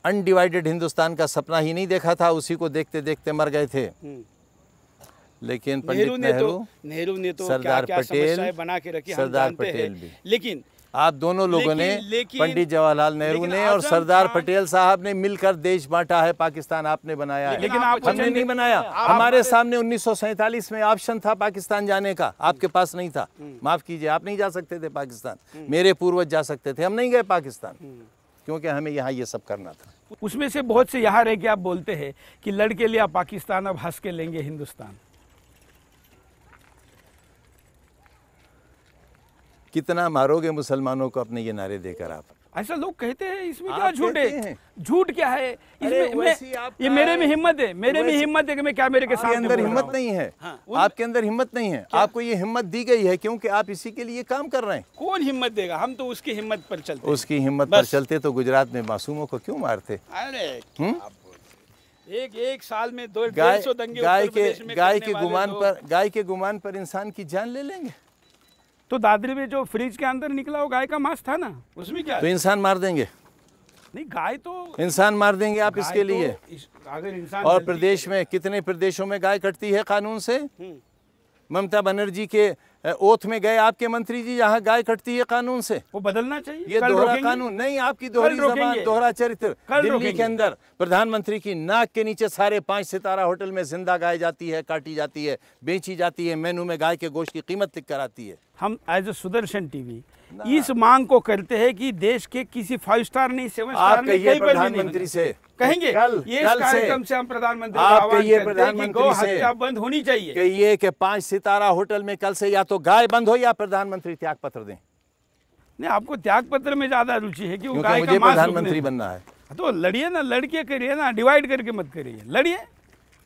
S2: अनडिवाइडेड हिंदुस्तान का सपना ही नहीं देखा था उसी को देखते देखते मर गए थे
S1: हम्म। लेकिन
S2: पंडित तो- नेहरू नेहरू ने तो, ने तो सरदार पटेल बना के रखी सरदार पटेल भी लेकिन आप दोनों लोगों ने पंडित जवाहरलाल नेहरू ने और सरदार पटेल साहब ने मिलकर देश बांटा है पाकिस्तान आपने बनाया है लेकिन आप हमने नहीं बनाया हमारे सामने उन्नीस में ऑप्शन था पाकिस्तान जाने का आपके पास नहीं था हम्म। माफ कीजिए आप नहीं जा सकते थे पाकिस्तान हम्म। मेरे पूर्वज जा सकते थे हम नहीं गए पाकिस्तान हम्म। क्योंकि हमें यहाँ ये सब करना था
S1: उसमें से बहुत से यहाँ रह के आप बोलते हैं कि लड़के लिया पाकिस्तान अब हंस के लेंगे हिंदुस्तान
S2: कितना मारोगे मुसलमानों को अपने ये नारे देकर आप
S1: ऐसा लोग कहते हैं इसमें क्या झूठ है झूठ क्या है इसमें ये मेरे में हिम्मत
S2: है मेरे में हिम्मत है कि मैं क्या मेरे के साथ अंदर हिम्मत नहीं है हाँ।, हाँ आपके अंदर हिम्मत नहीं है आपको ये हिम्मत दी गई है क्योंकि आप इसी के लिए काम कर रहे हैं कौन हिम्मत देगा हम तो उसकी हिम्मत पर चलते उसकी हिम्मत पर चलते तो गुजरात में मासूमों को क्यों मारते
S1: अरे एक एक साल में दो गाय के गाय के गुमान पर गाय के गुमान पर इंसान की जान ले लेंगे तो दादरी में जो फ्रिज के अंदर निकला वो गाय का मांस था ना उसमें क्या तो इंसान मार देंगे नहीं गाय तो
S2: इंसान मार देंगे आप इसके तो लिए
S1: इस, अगर इंसान और
S2: प्रदेश में कितने प्रदेशों में गाय कटती है कानून से हम्म। ममता बनर्जी के ओथ में गए आपके मंत्री जी यहाँ गाय कटती है कानून से वो बदलना चाहिए ये दोहरा कानून नहीं आपकी दोहरी जबान दोहरा चरित्र दिल्ली के अंदर प्रधानमंत्री की नाक के नीचे सारे पांच सितारा होटल में जिंदा गाय जाती है काटी जाती है बेची जाती है मेनू में गाय के गोश्त की
S1: कीमत लिख कर आती है हम एज ए सुदर्शन टीवी इस मांग को करते हैं कि देश के किसी फाइव स्टार नहीं सेवन स्टार नहीं कहीं पर प्रधानमंत्री से कहेंगे कल, ये कल से हम प्रधानमंत्री प्रधानमंत्री बंद होनी चाहिए कहिए कि पांच सितारा होटल में कल से या तो गाय बंद हो या प्रधानमंत्री त्याग पत्र दें नहीं आपको त्याग पत्र में ज्यादा रुचि है कि गाय का प्रधानमंत्री बनना है हाँ, तो लड़िए ना लड़के करिए ना डिवाइड करके मत करिए लड़िए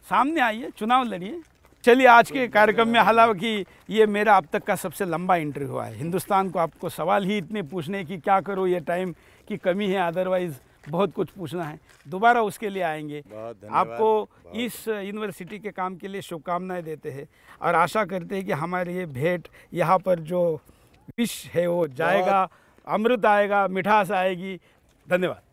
S1: सामने आइए चुनाव लड़िए चलिए आज के कार्यक्रम में हालांकि ये मेरा अब तक का सबसे लंबा इंटरव्यू हुआ है हिंदुस्तान को आपको सवाल ही इतने पूछने की क्या करो ये टाइम की कमी है अदरवाइज़ बहुत कुछ पूछना है दोबारा उसके लिए आएंगे आपको इस यूनिवर्सिटी के काम के लिए शुभकामनाएं देते हैं और आशा करते हैं कि हमारी ये भेंट यहाँ पर जो विश है वो जाएगा अमृत आएगा मिठास आएगी धन्यवाद